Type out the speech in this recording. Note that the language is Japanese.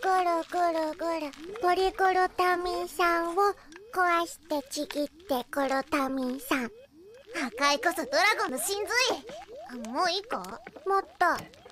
ゴロゴロぐるポリゴロタミン酸を壊してちぎってゴロタミン酸破壊こそドラゴンの真髄もういいかもっと